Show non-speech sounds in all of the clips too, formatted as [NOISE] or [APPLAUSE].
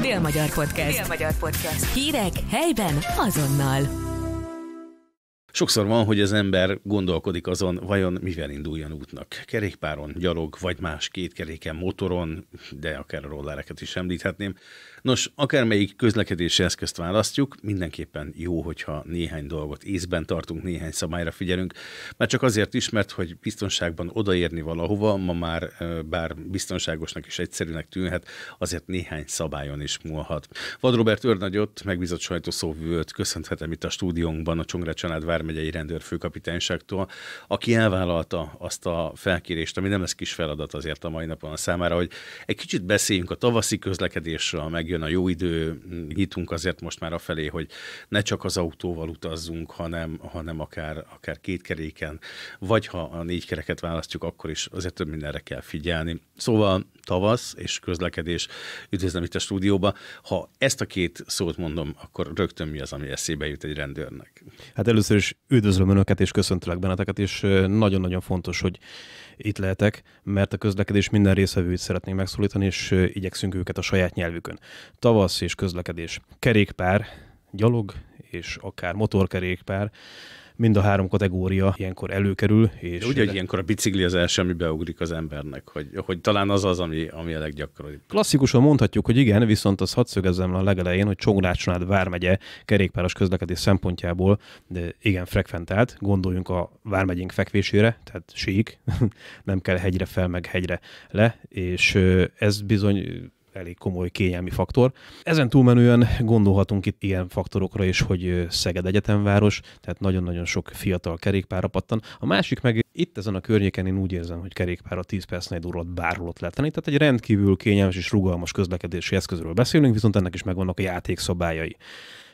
Dél-Magyar Podcast. Dél-Magyar Podcast. Hírek helyben azonnal. Sokszor van, hogy az ember gondolkodik azon, vajon mivel induljon útnak. Kerékpáron, gyalog, vagy más két keréken, motoron, de akár a rollereket is említhetném. Nos, akármelyik közlekedési eszközt választjuk, mindenképpen jó, hogyha néhány dolgot észben tartunk, néhány szabályra figyelünk. Már csak azért is, mert hogy biztonságban odaérni valahova, ma már bár biztonságosnak és egyszerűnek tűnhet, azért néhány szabályon is múlhat. Vad Robert Őrnagyot, megbízott sajtószóvőt köszönhetem itt a stúdiónkban, a Csongrád család vár megyei rendőrfőkapitányságtól, aki elvállalta azt a felkérést, ami nem lesz kis feladat azért a mai napon a számára, hogy egy kicsit beszéljünk a tavaszi közlekedésről, megjön a jó idő, nyitunk azért most már a felé, hogy ne csak az autóval utazzunk, hanem, hanem akár, akár két keréken vagy ha a négy kereket választjuk, akkor is azért több mindenre kell figyelni. Szóval tavasz és közlekedés. Üdvözlöm itt a stúdióba. Ha ezt a két szót mondom, akkor rögtön mi az, ami eszébe jut egy rendőrnek? Hát először is üdvözlöm Önöket és köszöntelek benneteket, és nagyon-nagyon fontos, hogy itt lehetek, mert a közlekedés minden részvevőit szeretnénk megszólítani, és igyekszünk őket a saját nyelvükön. Tavasz és közlekedés. Kerékpár, gyalog és akár motorkerékpár, mind a három kategória ilyenkor előkerül. És De ugye, hogy ilyenkor a bicikli az első, ami beugrik az embernek, hogy, hogy talán az az, ami, ami a leggyakoribb. Klasszikusan mondhatjuk, hogy igen, viszont az hadd szögezzem a legelején, hogy Csongrácsonád vármegye kerékpáros közlekedés szempontjából de igen frekventált, gondoljunk a vármegyénk fekvésére, tehát sík, [LAUGHS] nem kell hegyre fel, meg hegyre le, és ez bizony elég komoly kényelmi faktor. Ezen túlmenően gondolhatunk itt ilyen faktorokra is, hogy Szeged egyetemváros, tehát nagyon-nagyon sok fiatal kerékpára pattan. A másik meg itt ezen a környéken én úgy érzem, hogy kerékpára 10 perc egy alatt bárhol ott lehet tenni. Tehát egy rendkívül kényelmes és rugalmas közlekedési eszközről beszélünk, viszont ennek is megvannak a játékszabályai.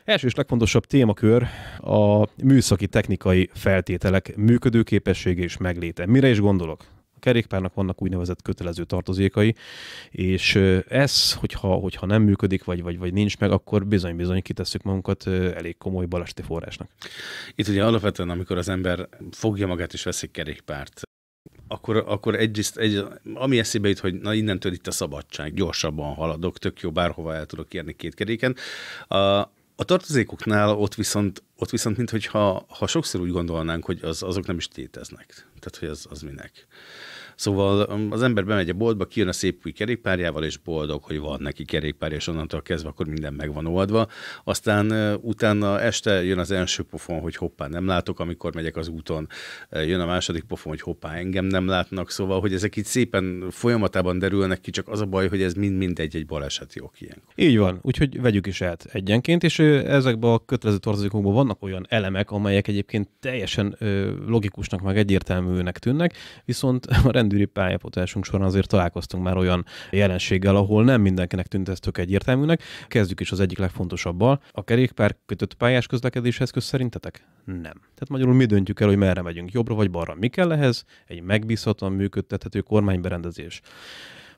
Első és legfontosabb témakör a műszaki technikai feltételek működőképessége és megléte. Mire is gondolok? kerékpárnak vannak úgynevezett kötelező tartozékai, és ez, hogyha, hogyha nem működik, vagy, vagy, vagy nincs meg, akkor bizony-bizony kitesszük magunkat elég komoly baleseti forrásnak. Itt ugye alapvetően, amikor az ember fogja magát és veszik kerékpárt, akkor, akkor egy, egy, ami eszébe jut, hogy na innentől itt a szabadság, gyorsabban haladok, tök jó, bárhova el tudok érni két keréken. A, a tartozékoknál ott viszont, ott viszont mint hogyha, ha sokszor úgy gondolnánk, hogy az, azok nem is téteznek. Tehát, hogy az, az minek. Szóval um, az ember bemegy a boltba, kijön a szép új kerékpárjával, és boldog, hogy van neki kerékpár, és onnantól kezdve akkor minden meg van oldva. Aztán uh, utána este jön az első pofon, hogy hoppá, nem látok, amikor megyek az úton, uh, jön a második pofon, hogy hoppá, engem nem látnak, szóval, hogy ezek itt szépen folyamatában derülnek ki, csak az a baj, hogy ez mind-mind egy-egy baleseti ok ilyen. Így van, úgyhogy vegyük is át egyenként, és ezekben a kötelező tartozékokban vannak olyan elemek, amelyek egyébként teljesen logikusnak, meg egyértelműnek tűnnek, viszont a rend rendőri pályafutásunk során azért találkoztunk már olyan jelenséggel, ahol nem mindenkinek tűnt ez tök egyértelműnek. Kezdjük is az egyik legfontosabbal. A kerékpár kötött pályás közlekedéshez köz szerintetek? Nem. Tehát magyarul mi döntjük el, hogy merre megyünk, jobbra vagy balra. Mi kell ehhez? Egy megbízhatóan működtethető kormányberendezés.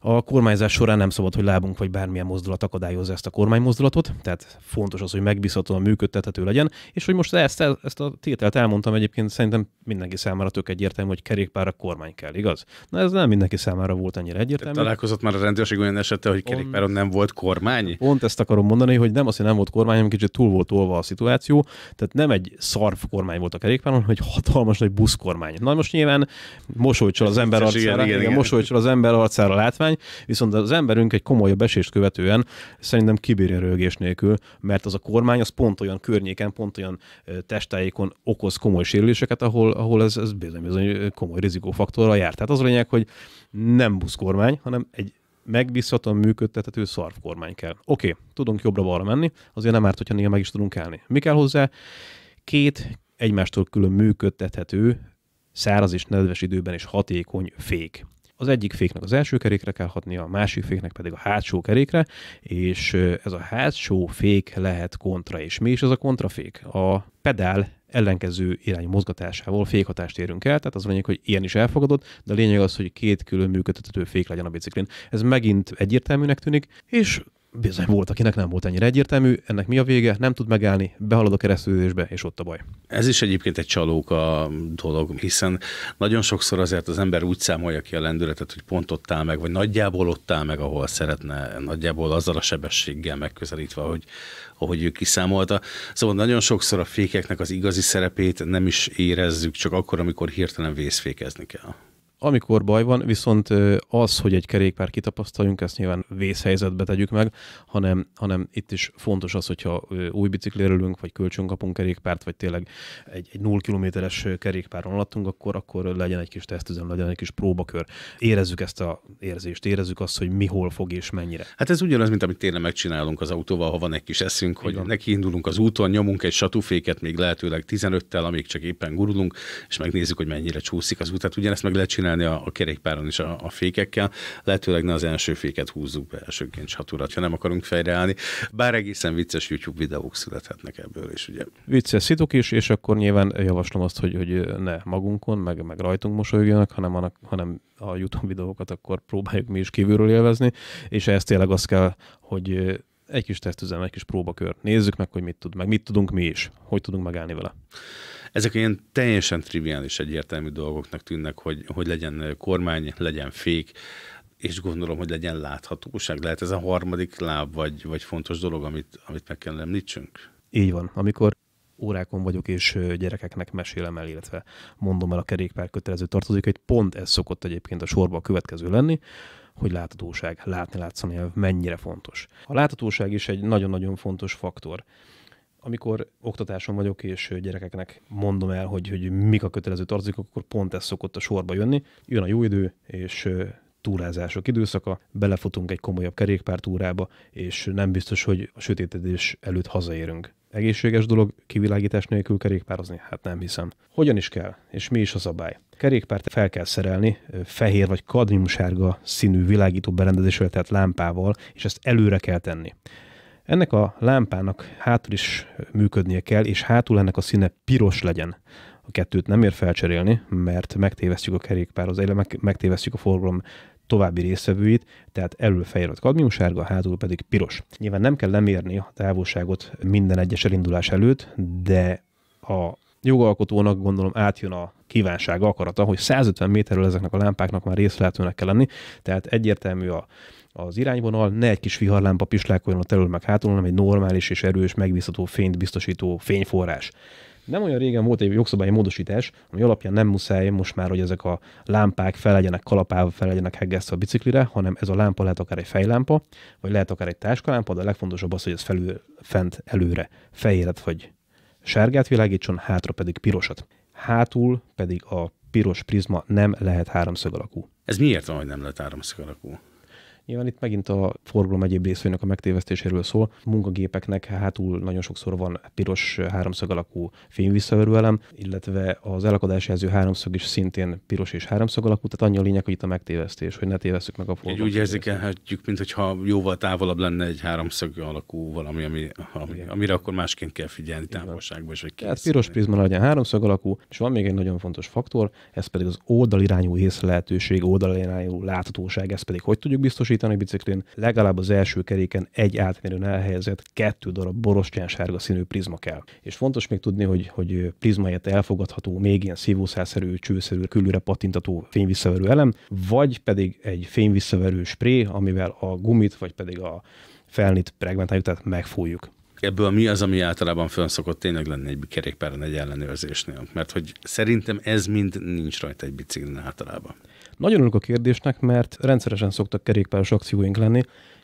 A kormányzás során nem szabad, hogy lábunk vagy bármilyen mozdulat akadályozza ezt a kormánymozdulatot, tehát fontos az, hogy megbízhatóan működtethető legyen, és hogy most ezt, ezt a tételt elmondtam egyébként, szerintem mindenki számára tök egyértelmű, hogy kerékpár a kormány kell, igaz? Na ez nem mindenki számára volt annyira egyértelmű. Találkozott már a rendőrség olyan esete, hogy kerékpáron nem volt kormány? Pont ezt akarom mondani, hogy nem az, hogy nem volt kormány, hanem kicsit túl volt olva a szituáció, tehát nem egy szarf kormány volt a kerékpáron, hogy hatalmas nagy buszkormány. Na most nyilván mosolycsol az ember arcára, igen, igen, igen. igen. az ember arcára látvány, irány, viszont az emberünk egy komolyabb esést követően szerintem kibírja rögés nélkül, mert az a kormány az pont olyan környéken, pont olyan testáikon okoz komoly sérüléseket, ahol, ahol ez, ez bizony, bizony komoly rizikófaktorral jár. Tehát az a lényeg, hogy nem busz kormány, hanem egy megbízhatóan működtethető szarvkormány kell. Oké, okay, tudunk jobbra-balra menni, azért nem árt, hogyha néha meg is tudunk állni. Mi kell hozzá? Két egymástól külön működtethető, száraz és nedves időben is hatékony fék az egyik féknek az első kerékre kell hatnia, a másik féknek pedig a hátsó kerékre, és ez a hátsó fék lehet kontra. És mi is ez a kontrafék? A pedál ellenkező irány mozgatásával fékhatást érünk el, tehát az lényeg, hogy ilyen is elfogadod, de a lényeg az, hogy két külön működtető fék legyen a biciklin. Ez megint egyértelműnek tűnik, és bizony volt, akinek nem volt ennyire egyértelmű, ennek mi a vége, nem tud megállni, behalad a keresztülésbe, és ott a baj. Ez is egyébként egy csalóka dolog, hiszen nagyon sokszor azért az ember úgy számolja ki a lendületet, hogy pont ott áll meg, vagy nagyjából ott áll meg, ahol szeretne, nagyjából azzal a sebességgel megközelítve, hogy ahogy ő kiszámolta. Szóval nagyon sokszor a fékeknek az igazi szerepét nem is érezzük, csak akkor, amikor hirtelen vészfékezni kell. Amikor baj van, viszont az, hogy egy kerékpár kitapasztaljunk, ezt nyilván vészhelyzetbe tegyük meg, hanem, hanem itt is fontos az, hogyha új biciklérülünk, vagy kölcsön kapunk kerékpárt, vagy tényleg egy, egy 0 kilométeres kerékpáron alattunk, akkor, akkor legyen egy kis tesztüzem, legyen egy kis próbakör. Érezzük ezt a érzést, érezzük azt, hogy mi hol fog és mennyire. Hát ez ugyanaz, mint amit tényleg megcsinálunk az autóval, ha van egy kis eszünk, hogy neki indulunk az úton, nyomunk egy satúféket, még lehetőleg 15-tel, amíg csak éppen gurulunk, és megnézzük, hogy mennyire csúszik az út. Tehát ugyanezt meg lehet csinálni csinálni a, a kerékpáron is a, a fékekkel. Lehetőleg ne az első féket húzzuk be elsőként csatúrat, ha nem akarunk fejreállni. Bár egészen vicces YouTube videók születhetnek ebből is, ugye. Vicces szitok is, és akkor nyilván javaslom azt, hogy, hogy ne magunkon, meg, meg rajtunk mosolyogjanak, hanem, annak, hanem a YouTube videókat akkor próbáljuk mi is kívülről élvezni, és ezt tényleg azt kell, hogy egy kis tesztüzem, egy kis próbakör. Nézzük meg, hogy mit tud, meg mit tudunk mi is, hogy tudunk megállni vele. Ezek ilyen teljesen triviális egyértelmű dolgoknak tűnnek, hogy, hogy legyen kormány, legyen fék, és gondolom, hogy legyen láthatóság. Lehet ez a harmadik láb, vagy, vagy fontos dolog, amit, amit meg kell említsünk? Így van. Amikor órákon vagyok, és gyerekeknek mesélem el, illetve mondom el a kerékpár kötelező tartozik, hogy pont ez szokott egyébként a sorba a következő lenni, hogy láthatóság, látni látszani mennyire fontos. A láthatóság is egy nagyon-nagyon fontos faktor amikor oktatáson vagyok, és gyerekeknek mondom el, hogy, hogy mik a kötelező tartozik, akkor pont ez szokott a sorba jönni. Jön a jó idő, és túrázások időszaka, belefutunk egy komolyabb kerékpártúrába, és nem biztos, hogy a sötétedés előtt hazaérünk. Egészséges dolog kivilágítás nélkül kerékpározni? Hát nem hiszem. Hogyan is kell, és mi is a szabály? Kerékpárt fel kell szerelni fehér vagy kadmiumsárga színű világító berendezésre tehát lámpával, és ezt előre kell tenni. Ennek a lámpának hátul is működnie kell, és hátul ennek a színe piros legyen. A kettőt nem ér felcserélni, mert megtévesztjük a kerékpár az meg, megtévesztjük a forgalom további részvevőit, tehát elől fehér vagy a hátul pedig piros. Nyilván nem kell lemérni a távolságot minden egyes elindulás előtt, de a jogalkotónak gondolom átjön a kívánsága, akarata, hogy 150 méterről ezeknek a lámpáknak már részletőnek kell lenni, tehát egyértelmű a, az irányvonal, ne egy kis viharlámpa pislákoljon a terül meg hátul, hanem egy normális és erős, megbízható fényt biztosító fényforrás. Nem olyan régen volt egy jogszabályi módosítás, ami alapján nem muszáj most már, hogy ezek a lámpák fel legyenek kalapálva, fel legyenek heggesztve a biciklire, hanem ez a lámpa lehet akár egy fejlámpa, vagy lehet akár egy táskalámpa, de a legfontosabb az, hogy ez felül, fent, előre fehéret vagy sárgát világítson, hátra pedig pirosat. Hátul pedig a piros prizma nem lehet háromszög alakú. Ez miért van, hogy nem lehet háromszög alakú? Nyilván itt megint a forgalom egyéb részvénynek a megtévesztéséről szól. A munkagépeknek hátul nagyon sokszor van piros háromszög alakú fényvisszaörő elem, illetve az elakadás jelző háromszög is szintén piros és háromszög alakú, tehát annyi a lényeg, hogy itt a megtévesztés, hogy ne tévesszük meg a forgalmat. Úgy érzik, hogy mintha jóval távolabb lenne egy háromszög alakú valami, ami, ami, amire akkor másként kell figyelni távolságban tehát piros prizma legyen háromszög alakú, és van még egy nagyon fontos faktor, ez pedig az oldalirányú észlelhetőség, oldalirányú láthatóság, ezt pedig hogy tudjuk biztosítani? biztosítani biciklin, legalább az első keréken egy átmérőn elhelyezett kettő darab borostyán-sárga színű prizma kell. És fontos még tudni, hogy, hogy prizma helyett elfogadható, még ilyen szívószászerű, csőszerű, külőre patintató fényvisszaverő elem, vagy pedig egy fényvisszaverő spré, amivel a gumit, vagy pedig a felnit pregmentáljuk, tehát megfújjuk ebből mi az, ami általában fönn szokott tényleg lenni egy kerékpáron egy ellenőrzésnél? Mert hogy szerintem ez mind nincs rajta egy biciklin általában. Nagyon örülök a kérdésnek, mert rendszeresen szoktak kerékpáros akcióink lenni,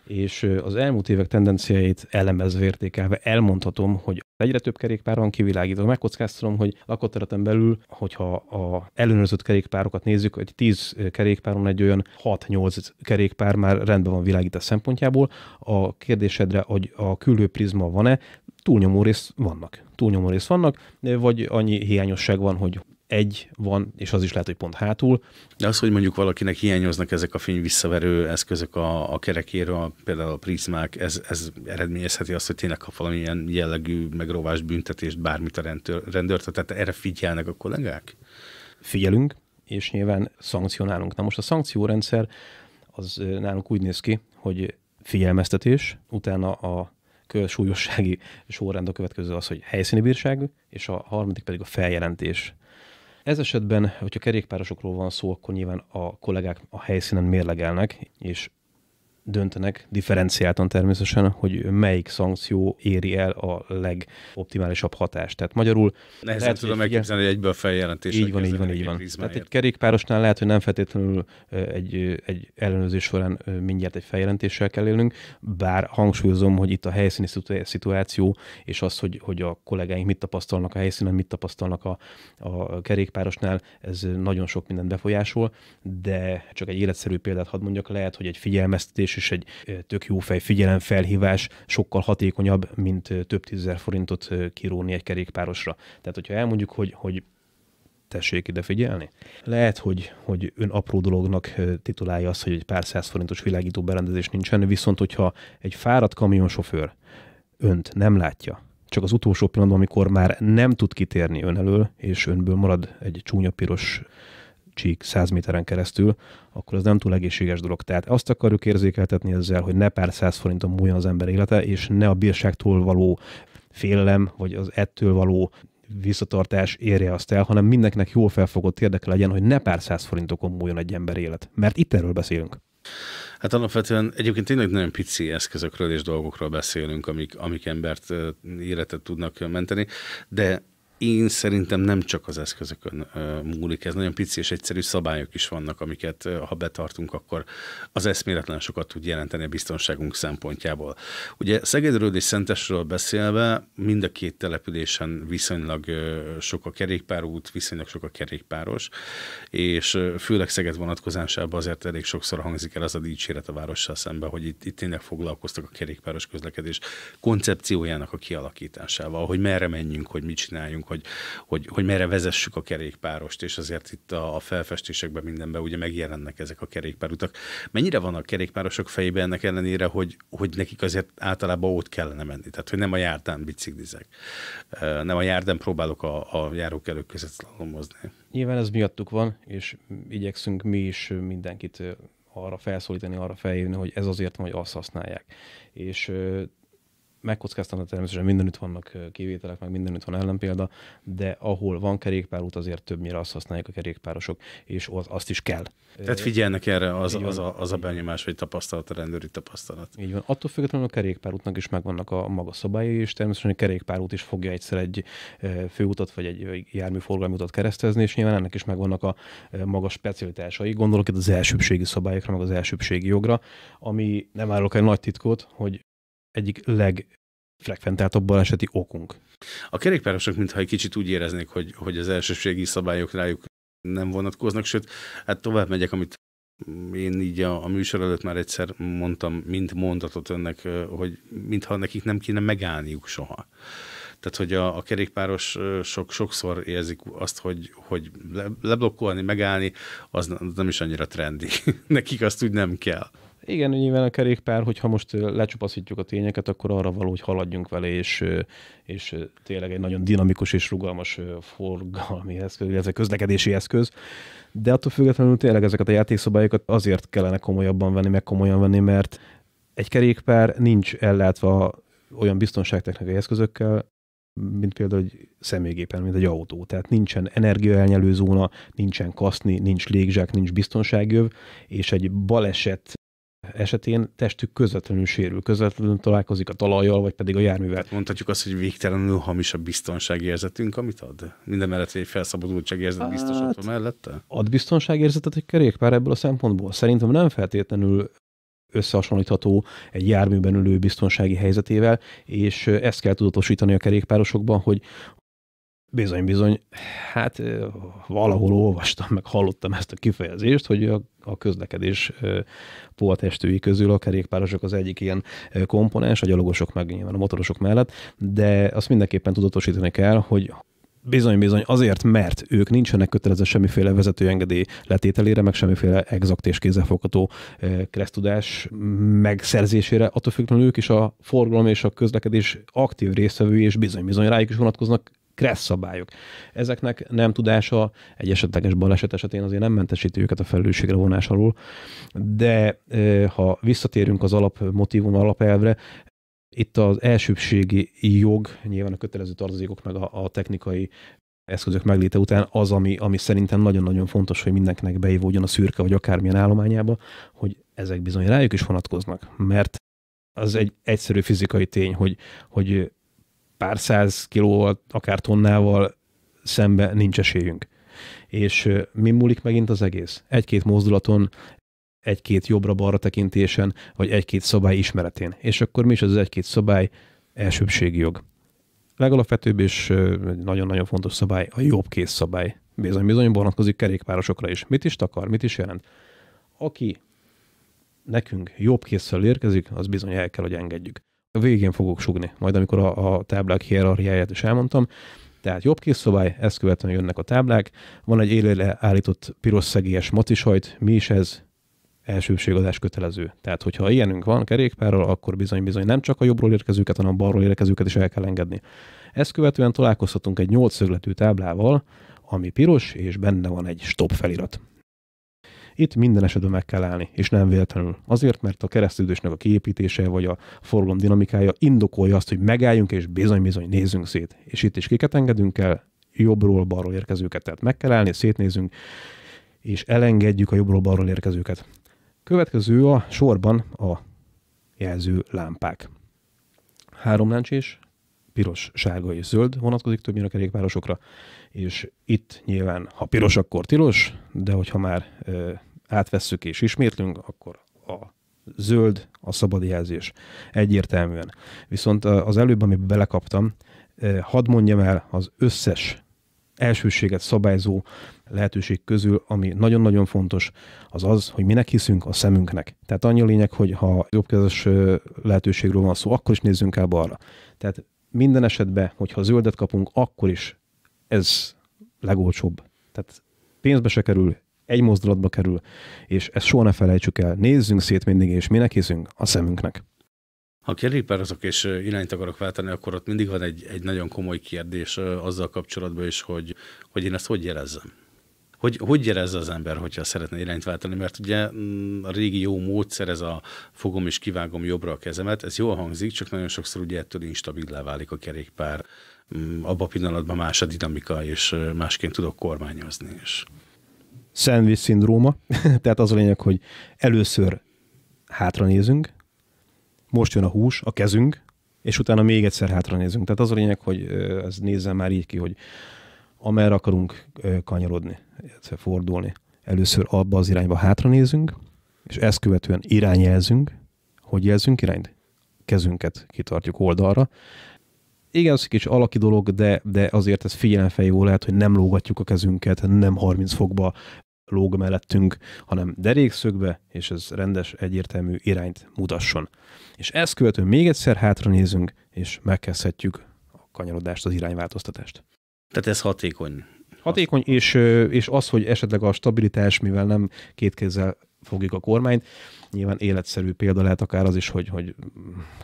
és az elmúlt évek tendenciáit elemezve értékelve elmondhatom, hogy egyre több kerékpár van kivilágítva. Megkockáztatom, hogy lakottereten belül, hogyha a ellenőrzött kerékpárokat nézzük, egy 10 kerékpáron egy olyan 6-8 kerékpár már rendben van világítás szempontjából. A kérdésedre, hogy a külő prizma van-e, túlnyomó rész vannak. Túlnyomó rész vannak, vagy annyi hiányosság van, hogy egy van, és az is lehet, hogy pont hátul. De az, hogy mondjuk valakinek hiányoznak ezek a fény visszaverő eszközök a, a kerekéről, például a prizmák, ez, ez eredményezheti azt, hogy tényleg kap valamilyen jellegű megrovás büntetést, bármit a rendőr, rendőrt, tehát erre figyelnek a kollégák? Figyelünk, és nyilván szankcionálunk. Na most a szankciórendszer az nálunk úgy néz ki, hogy figyelmeztetés, utána a súlyossági sorrend a következő az, hogy helyszíni bírság, és a harmadik pedig a feljelentés. Ez esetben, hogyha kerékpárosokról van szó, akkor nyilván a kollégák a helyszínen mérlegelnek, és döntenek, differenciáltan természetesen, hogy melyik szankció éri el a legoptimálisabb hatást. Tehát magyarul... Nehezen lehet, tudom megképzelni, hogy egyből feljelentés. Így van, így van, így van. Tehát egy kerékpárosnál lehet, hogy nem feltétlenül egy, egy ellenőrzés során mindjárt egy feljelentéssel kell élnünk, bár hangsúlyozom, hogy itt a helyszíni szituáció, és az, hogy, hogy a kollégáink mit tapasztalnak a helyszínen, mit tapasztalnak a, a kerékpárosnál, ez nagyon sok mindent befolyásol, de csak egy életszerű példát hadd mondjak, lehet, hogy egy figyelmeztetés és egy tök jó fej figyelemfelhívás sokkal hatékonyabb, mint több tízezer forintot kiróni egy kerékpárosra. Tehát, hogyha elmondjuk, hogy, hogy tessék ide figyelni. Lehet, hogy, hogy ön apró dolognak titulálja azt, hogy egy pár száz forintos világító berendezés nincsen, viszont hogyha egy fáradt kamionsofőr önt nem látja, csak az utolsó pillanatban, amikor már nem tud kitérni ön elől, és önből marad egy csúnya piros csík 100 méteren keresztül, akkor az nem túl egészséges dolog. Tehát azt akarjuk érzékeltetni ezzel, hogy ne pár száz forinton múljon az ember élete, és ne a bírságtól való félelem, vagy az ettől való visszatartás érje azt el, hanem mindenkinek jól felfogott érdeke legyen, hogy ne pár száz forintokon múljon egy ember élet. Mert itt erről beszélünk. Hát alapvetően egyébként tényleg nagyon pici eszközökről és dolgokról beszélünk, amik, amik embert életet tudnak menteni, de én szerintem nem csak az eszközökön múlik, ez nagyon pici és egyszerű szabályok is vannak, amiket ha betartunk, akkor az eszméletlen sokat tud jelenteni a biztonságunk szempontjából. Ugye Szegedről és Szentesről beszélve mind a két településen viszonylag sok a kerékpárút, viszonylag sok a kerékpáros, és főleg Szeged vonatkozásában azért elég sokszor hangzik el az a dicséret a várossal szemben, hogy itt, itt tényleg foglalkoztak a kerékpáros közlekedés koncepciójának a kialakításával, hogy merre menjünk, hogy mit csináljunk, hogy, hogy, hogy merre vezessük a kerékpárost, és azért itt a, a felfestésekben mindenben ugye megjelennek ezek a kerékpárutak. Mennyire van a kerékpárosok fejében ennek ellenére, hogy, hogy nekik azért általában ott kellene menni, tehát hogy nem a járdán biciklizek, nem a járdán próbálok a, a járókelők között lomozni. Nyilván ez miattuk van, és igyekszünk mi is mindenkit arra felszólítani, arra felhívni, hogy ez azért van, hogy azt használják. És megkockáztam, természetesen mindenütt vannak kivételek, meg mindenütt van ellenpélda, de ahol van kerékpárút, azért többnyire azt használják a kerékpárosok, és az, azt is kell. Tehát figyelnek erre az, az, a, az a benyomás, hogy tapasztalat, a rendőri tapasztalat. Így van. Attól függetlenül a kerékpárútnak is megvannak a maga szabályai, és természetesen a kerékpárút is fogja egyszer egy főutat vagy egy járműforgalmi utat keresztezni, és nyilván ennek is megvannak a maga specialitásai. Gondolok itt az elsőbségi szabályokra, meg az elsőbségi jogra, ami nem árulok egy nagy titkot, hogy egyik legfrekventáltabb baleseti okunk. A kerékpárosok mintha egy kicsit úgy éreznék, hogy, hogy az elsőségi szabályok rájuk nem vonatkoznak, sőt, hát tovább megyek, amit én így a, a műsor előtt már egyszer mondtam, mint mondatot önnek, hogy mintha nekik nem kéne megállniuk soha. Tehát, hogy a, a kerékpáros sok, sokszor érzik azt, hogy, hogy le, leblokkolni, megállni, az nem is annyira trendi. [LAUGHS] Nekik azt úgy nem kell. Igen, nyilván a kerékpár, hogyha most lecsupaszítjuk a tényeket, akkor arra való, hogy haladjunk vele, és, és tényleg egy nagyon dinamikus és rugalmas forgalmi eszköz, ez egy közlekedési eszköz. De attól függetlenül tényleg ezeket a játékszabályokat azért kellene komolyabban venni, meg komolyan venni, mert egy kerékpár nincs ellátva olyan biztonságtechnikai eszközökkel, mint például egy személygépen, mint egy autó. Tehát nincsen energiaelnyelő zóna, nincsen kaszni, nincs légzsák, nincs biztonságjöv, és egy baleset esetén testük közvetlenül sérül, közvetlenül találkozik a talajjal, vagy pedig a járművel. mondhatjuk azt, hogy végtelenül hamis a érzetünk, amit ad? Minden mellett egy érzet hát, biztos ott mellette? Ad biztonságérzetet egy kerékpár ebből a szempontból. Szerintem nem feltétlenül összehasonlítható egy járműben ülő biztonsági helyzetével, és ezt kell tudatosítani a kerékpárosokban, hogy, Bizony, bizony. Hát valahol olvastam, meg hallottam ezt a kifejezést, hogy a, a közlekedés poltestői közül a kerékpárosok az egyik ilyen komponens, a gyalogosok meg nyilván a motorosok mellett, de azt mindenképpen tudatosítani kell, hogy Bizony, bizony, azért, mert ők nincsenek kötelező semmiféle vezetőengedély letételére, meg semmiféle exakt és kézzelfogható keresztudás megszerzésére, attól függően ők is a forgalom és a közlekedés aktív résztvevői, és bizony, bizony rájuk is vonatkoznak kressz szabályok. Ezeknek nem tudása egy esetleges baleset esetén azért nem mentesíti őket a felelősségre vonás alól, de ha visszatérünk az alapmotívum alapelvre, itt az elsőbségi jog, nyilván a kötelező tartozékok meg a, a technikai eszközök megléte után az, ami, ami szerintem nagyon-nagyon fontos, hogy mindenkinek beivódjon a szürke vagy akármilyen állományába, hogy ezek bizony rájuk is vonatkoznak, mert az egy egyszerű fizikai tény, hogy, hogy pár száz kilóval, akár tonnával szembe nincs esélyünk. És mi múlik megint az egész? Egy-két mozdulaton, egy-két jobbra-balra tekintésen, vagy egy-két szabály ismeretén. És akkor mi is az egy-két szabály elsőbségi jog? Legalapvetőbb és nagyon-nagyon fontos szabály a kész szabály. Bizony, bizony vonatkozik kerékpárosokra is. Mit is takar, mit is jelent? Aki nekünk jobb készsel érkezik, az bizony el kell, hogy engedjük a végén fogok sugni, majd amikor a, a táblák hierarchiáját is elmondtam. Tehát jobb kis szobály, ezt követően jönnek a táblák. Van egy élőre állított piros szegélyes matisajt, mi is ez? elsőségadás kötelező. Tehát, hogyha ilyenünk van kerékpárral, akkor bizony-bizony nem csak a jobbról érkezőket, hanem a balról érkezőket is el kell engedni. Ezt követően találkozhatunk egy nyolc szögletű táblával, ami piros, és benne van egy stop felirat. Itt minden esetben meg kell állni, és nem véletlenül. Azért, mert a keresztődésnek a kiépítése vagy a forgalom dinamikája indokolja azt, hogy megálljunk és bizony-bizony nézzünk szét. És itt is kiket engedünk el, jobbról balról érkezőket. Tehát meg kell állni, szétnézünk, és elengedjük a jobbról balról érkezőket. Következő a sorban a jelző lámpák. Három láncsés, piros, sárga és zöld vonatkozik többnyire a kerékpárosokra, és itt nyilván, ha piros, akkor tilos, de hogyha már átvesszük és ismétlünk, akkor a zöld a szabad jelzés. Egyértelműen. Viszont az előbb, amiben belekaptam, hadd mondjam el az összes elsőséget szabályzó lehetőség közül, ami nagyon-nagyon fontos, az az, hogy minek hiszünk a szemünknek. Tehát annyi a lényeg, hogy ha jobbkezes lehetőségről van szó, akkor is nézzünk el balra. Tehát minden esetben, hogyha zöldet kapunk, akkor is ez legolcsóbb. Tehát pénzbe se kerül, egy mozdulatba kerül, és ezt soha ne felejtsük el. Nézzünk szét mindig, és minek hiszünk? A szemünknek. Ha kerékpározok és irányt akarok váltani, akkor ott mindig van egy, egy nagyon komoly kérdés azzal kapcsolatban is, hogy, hogy én ezt hogy jelezzem hogy, hogy érezze az ember, hogyha szeretne irányt váltani, mert ugye mm, a régi jó módszer, ez a fogom és kivágom jobbra a kezemet, ez jól hangzik, csak nagyon sokszor ugye ettől instabilá válik a kerékpár. Mm, Abba a pillanatban más a dinamika, és másként tudok kormányozni. És szendvics szindróma, [LAUGHS] tehát az a lényeg, hogy először hátra nézünk, most jön a hús, a kezünk, és utána még egyszer hátra nézünk. Tehát az a lényeg, hogy ez nézzen már így ki, hogy amerre akarunk kanyarodni, fordulni. Először abba az irányba hátra nézünk, és ezt követően irányjelzünk. Hogy jelzünk irányt? Kezünket kitartjuk oldalra. Igen, ez egy kis alaki dolog, de, de azért ez figyelemfejó lehet, hogy nem lógatjuk a kezünket, nem 30 fokba lóg mellettünk, hanem derékszögbe, és ez rendes, egyértelmű irányt mutasson. És ezt követően még egyszer hátra nézünk, és megkezdhetjük a kanyarodást, az irányváltoztatást. Tehát ez hatékony Hatékony, és, és az, hogy esetleg a stabilitás, mivel nem két kézzel fogjuk a kormányt, nyilván életszerű példa lehet akár az is, hogy, hogy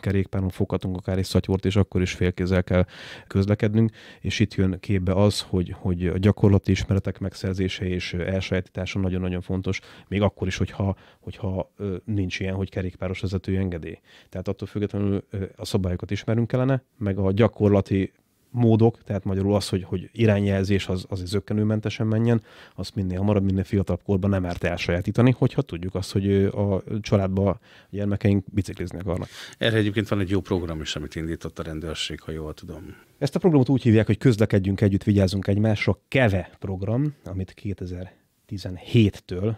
kerékpáron foghatunk akár egy szatyort, és akkor is félkézzel kell közlekednünk, és itt jön képbe az, hogy, hogy a gyakorlati ismeretek megszerzése és elsajátítása nagyon-nagyon fontos, még akkor is, hogyha, hogyha nincs ilyen, hogy kerékpáros vezető engedély. Tehát attól függetlenül a szabályokat ismerünk kellene, meg a gyakorlati módok, tehát magyarul az, hogy, hogy irányjelzés az, az zöggenőmentesen menjen, azt minél hamarabb, minél fiatalabb korban nem árt elsajátítani, hogyha tudjuk azt, hogy a családba a gyermekeink biciklizni akarnak. Erre egyébként van egy jó program is, amit indított a rendőrség, ha jól tudom. Ezt a programot úgy hívják, hogy közlekedjünk együtt, vigyázzunk egymásra, KEVE program, amit 2017-től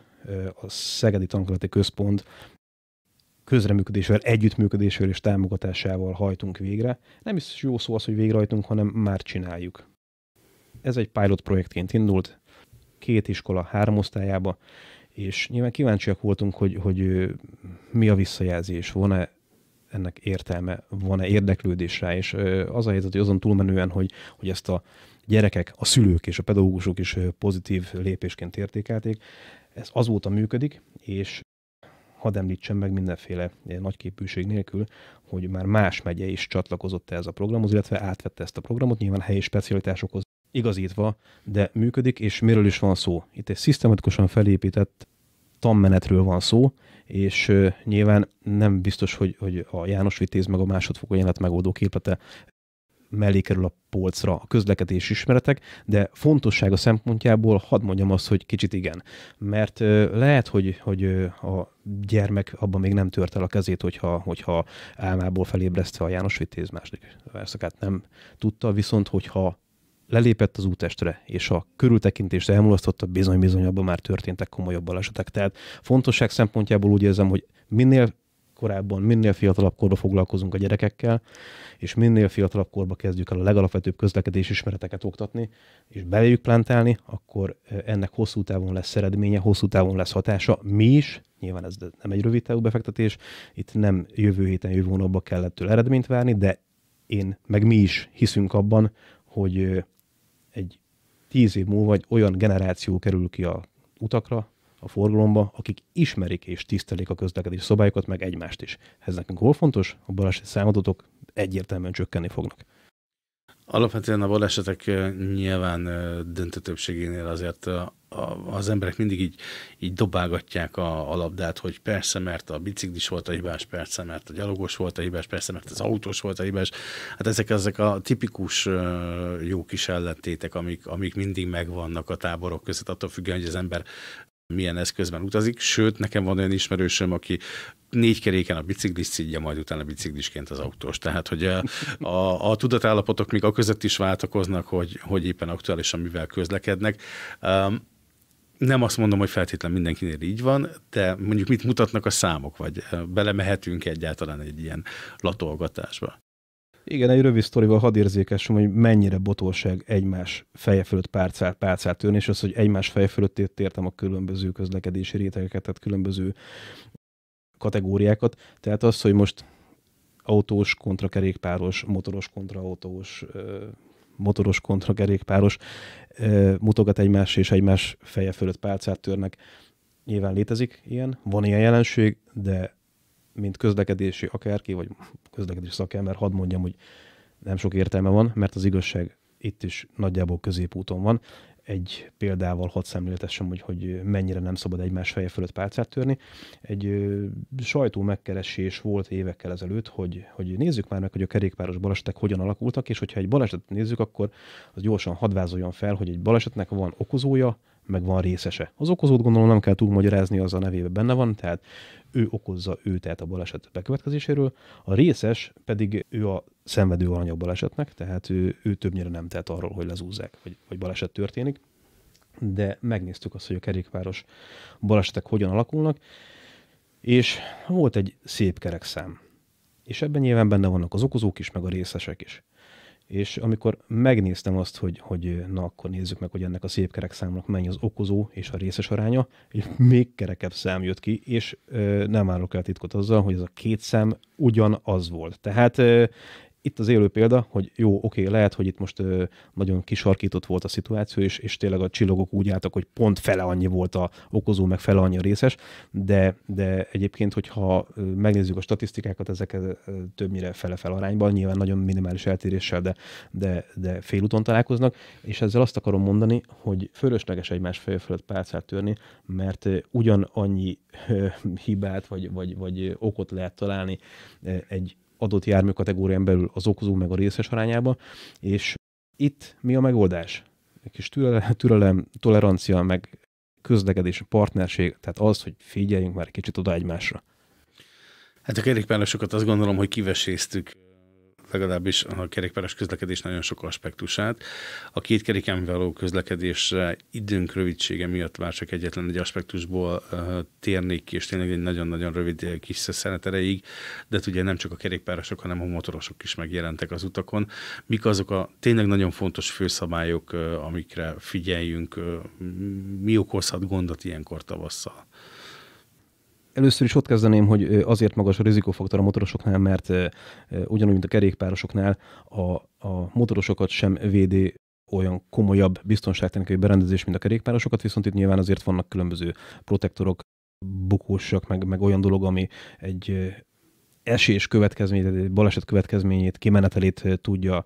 a Szegedi Tankolati Központ közreműködésvel, együttműködésvel és támogatásával hajtunk végre. Nem is jó szó az, hogy végrehajtunk, hanem már csináljuk. Ez egy pilot projektként indult, két iskola három osztályába, és nyilván kíváncsiak voltunk, hogy, hogy mi a visszajelzés, van-e ennek értelme, van-e érdeklődés rá, és az a helyzet, hogy azon túlmenően, hogy, hogy ezt a gyerekek, a szülők és a pedagógusok is pozitív lépésként értékelték, ez azóta működik, és hadd említsem meg mindenféle nagy képűség nélkül, hogy már más megye is csatlakozott ez a programhoz, illetve átvette ezt a programot, nyilván helyi specialitásokhoz igazítva, de működik, és miről is van szó. Itt egy szisztematikusan felépített tanmenetről van szó, és nyilván nem biztos, hogy, hogy a János Vitéz meg a másodfokú jelenet megoldó képlete mellé kerül a polcra a közlekedés ismeretek, de fontossága szempontjából hadd mondjam azt, hogy kicsit igen. Mert lehet, hogy, hogy a gyermek abban még nem tört el a kezét, hogyha, hogyha álmából felébresztve a János Vitéz második verszakát nem tudta, viszont hogyha lelépett az útestre, és a körültekintést elmulasztotta, bizony-bizony abban már történtek komolyabb balesetek. Tehát fontosság szempontjából úgy érzem, hogy minél korábban, minél fiatalabb korba foglalkozunk a gyerekekkel, és minél fiatalabb korba kezdjük el a legalapvetőbb közlekedés ismereteket oktatni, és beléjük plantálni, akkor ennek hosszú távon lesz eredménye, hosszú távon lesz hatása. Mi is, nyilván ez nem egy rövid távú befektetés, itt nem jövő héten, jövő hónapban kellett eredményt várni, de én, meg mi is hiszünk abban, hogy egy tíz év múlva egy olyan generáció kerül ki a utakra, a forgalomba, akik ismerik és tisztelik a közlekedés szabályokat, meg egymást is. Ez nekünk hol fontos? A baleset számadatok egyértelműen csökkenni fognak. Alapvetően a balesetek nyilván döntő többségénél azért az emberek mindig így, így dobálgatják a, a labdát, hogy persze, mert a biciklis volt a hibás, persze, mert a gyalogos volt a hibás, persze, mert az autós volt a hibás. Hát ezek, ezek a tipikus jó kis ellentétek, amik, amik mindig megvannak a táborok között, attól függően, hogy az ember milyen eszközben utazik, sőt, nekem van olyan ismerősöm, aki négy keréken a biciklis szidja, majd utána biciklisként az autós. Tehát, hogy a, a, a tudatállapotok még a között is váltakoznak, hogy, hogy éppen aktuálisan mivel közlekednek. Um, nem azt mondom, hogy feltétlen mindenkinél így van, de mondjuk mit mutatnak a számok, vagy belemehetünk egyáltalán egy ilyen latolgatásba? Igen, egy rövid sztorival hadd érzékesem, hogy mennyire botolság egymás feje fölött párcát, párcát törni, és az, hogy egymás feje fölött értem a különböző közlekedési rétegeket, tehát különböző kategóriákat. Tehát az, hogy most autós kontra kerékpáros, motoros kontra autós, motoros kontra kerékpáros mutogat egymás és egymás feje fölött párcát törnek. Nyilván létezik ilyen, van ilyen jelenség, de mint közlekedési akárki, vagy közlekedési szakember, hadd mondjam, hogy nem sok értelme van, mert az igazság itt is nagyjából középúton van. Egy példával hadd szemléltessem, hogy, hogy mennyire nem szabad egymás feje fölött pálcát törni. Egy ö, sajtó megkeresés volt évekkel ezelőtt, hogy, hogy nézzük már meg, hogy a kerékpáros balesetek hogyan alakultak, és hogyha egy balesetet nézzük, akkor az gyorsan hadvázoljon fel, hogy egy balesetnek van okozója, meg van részese. Az okozót gondolom nem kell túlmagyarázni, az a nevében benne van, tehát ő okozza ő tehát a baleset bekövetkezéséről, a részes pedig ő a szenvedő alanya a balesetnek, tehát ő, ő többnyire nem tehet arról, hogy lezúzzák, vagy, vagy baleset történik, de megnéztük azt, hogy a kerékpáros balesetek hogyan alakulnak, és volt egy szép kerekszám. És ebben nyilván benne vannak az okozók is, meg a részesek is. És amikor megnéztem azt, hogy, hogy na akkor nézzük meg, hogy ennek a szép kerek számnak mennyi az okozó és a részes aránya, és még kerekebb szám jött ki, és ö, nem állok el titkot azzal, hogy ez a két szám ugyanaz volt. Tehát ö, itt az élő példa, hogy jó, oké, lehet, hogy itt most ö, nagyon kisarkított volt a szituáció, és, és tényleg a csillagok úgy álltak, hogy pont fele annyi volt a okozó, meg fele annyi a részes, de, de egyébként, hogyha megnézzük a statisztikákat, ezek többnyire fele-fel arányban, nyilván nagyon minimális eltéréssel, de, de, de félúton találkoznak, és ezzel azt akarom mondani, hogy fölösleges egymás feje fölött pálcát törni, mert ugyanannyi hibát vagy, vagy, vagy okot lehet találni egy adott jármű kategórián belül az okozó meg a részes arányába, és itt mi a megoldás? Egy kis türelem, türelem tolerancia, meg közlekedés, partnerség, tehát az, hogy figyeljünk már kicsit oda egymásra. Hát a kerékpárosokat azt gondolom, hogy kiveséztük legalábbis a kerékpáros közlekedés nagyon sok aspektusát. A két keréken való közlekedésre időnk rövidsége miatt már csak egyetlen egy aspektusból térnék ki, és tényleg egy nagyon-nagyon rövid kis szeszenet erejéig, de ugye nem csak a kerékpárosok, hanem a motorosok is megjelentek az utakon. Mik azok a tényleg nagyon fontos főszabályok, amikre figyeljünk, mi okozhat gondot ilyenkor tavasszal? Először is ott kezdeném, hogy azért magas a rizikófaktor a motorosoknál, mert ugyanúgy, mint a kerékpárosoknál, a, a motorosokat sem védi olyan komolyabb biztonságtechnikai berendezés, mint a kerékpárosokat, viszont itt nyilván azért vannak különböző protektorok, bukósak, meg, meg olyan dolog, ami egy esés következményét, egy baleset következményét, kimenetelét tudja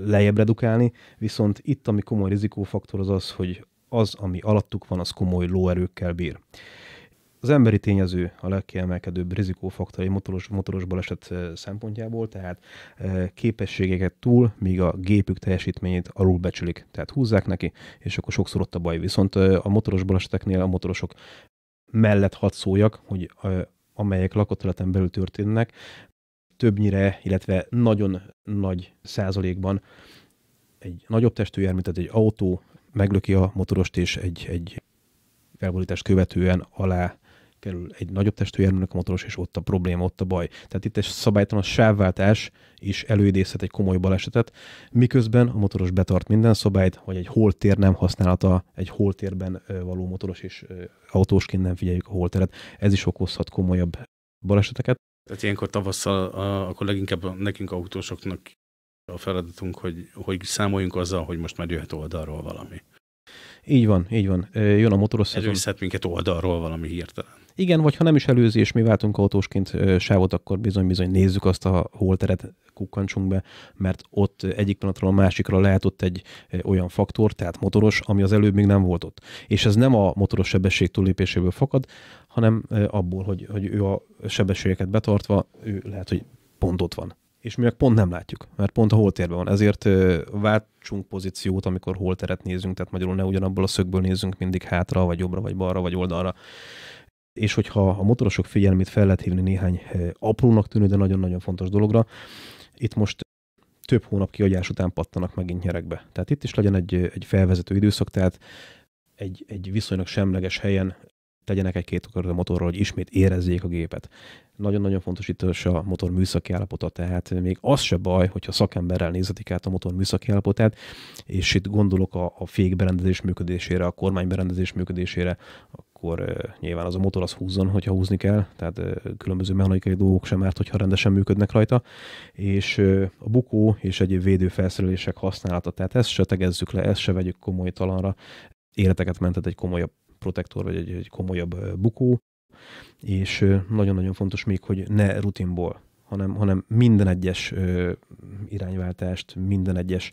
lejjebb redukálni, viszont itt, ami komoly rizikófaktor az az, hogy az, ami alattuk van, az komoly lóerőkkel bír. Az emberi tényező a legkiemelkedőbb rizikófaktor egy motoros, motoros baleset szempontjából, tehát képességeket túl, míg a gépük teljesítményét alul becsülik. Tehát húzzák neki, és akkor sokszor ott a baj. Viszont a motoros baleseteknél a motorosok mellett hat szóljak, hogy amelyek lakott belül történnek, többnyire, illetve nagyon nagy százalékban egy nagyobb testű jármű, tehát egy autó meglöki a motorost, és egy, egy felborítást követően alá kerül egy nagyobb testű járműnek a motoros, és ott a probléma, ott a baj. Tehát itt egy szabálytalan sávváltás is előidézhet egy komoly balesetet, miközben a motoros betart minden szabályt, vagy egy holtér nem használata, egy holtérben való motoros és autósként nem figyeljük a holteret. Ez is okozhat komolyabb baleseteket. Tehát ilyenkor tavasszal a, akkor leginkább nekünk autósoknak a feladatunk, hogy, hogy számoljunk azzal, hogy most már jöhet oldalról valami. Így van, így van. Jön a motoros szezon. Előzhet minket oldalról valami hirtelen. Igen, vagy ha nem is előzi, és mi váltunk autósként sávot, akkor bizony-bizony nézzük azt a holteret, kukkancsunk be, mert ott egyik pillanatról a másikra lehet ott egy olyan faktor, tehát motoros, ami az előbb még nem volt ott. És ez nem a motoros sebesség túllépéséből fakad, hanem abból, hogy, hogy ő a sebességeket betartva, ő lehet, hogy pont ott van és mi meg pont nem látjuk, mert pont a holtérben van. Ezért váltsunk pozíciót, amikor holteret nézünk, tehát magyarul ne ugyanabból a szögből nézzünk mindig hátra, vagy jobbra, vagy balra, vagy oldalra. És hogyha a motorosok figyelmét fel lehet hívni néhány aprónak tűnő, de nagyon-nagyon fontos dologra, itt most több hónap kiagyás után pattanak megint nyerekbe. Tehát itt is legyen egy, egy felvezető időszak, tehát egy, egy viszonylag semleges helyen tegyenek egy-két a motorról, hogy ismét érezzék a gépet. Nagyon-nagyon fontos itt is a motor műszaki állapota, tehát még az se baj, hogyha szakemberrel nézhetik át a motor műszaki állapotát, és itt gondolok a, a fékberendezés működésére, a kormányberendezés működésére, akkor e, nyilván az a motor az húzzon, hogyha húzni kell, tehát e, különböző mechanikai dolgok sem árt, hogyha rendesen működnek rajta, és e, a bukó és egyéb védőfelszerelések használata, tehát ezt se tegezzük le, ezt se vegyük talanra életeket mentett egy komolyabb protektor, vagy egy, egy komolyabb bukó, és nagyon-nagyon fontos még, hogy ne rutinból, hanem, hanem minden egyes irányváltást, minden egyes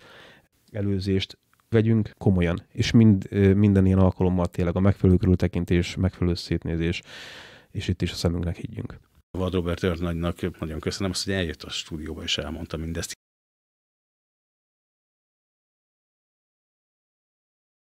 előzést vegyünk komolyan, és mind, minden ilyen alkalommal tényleg a megfelelő körültekintés, megfelelő szétnézés, és itt is a szemünknek higgyünk. Vad Robert Örnagynak nagyon köszönöm azt, hogy eljött a stúdióba és elmondta mindezt.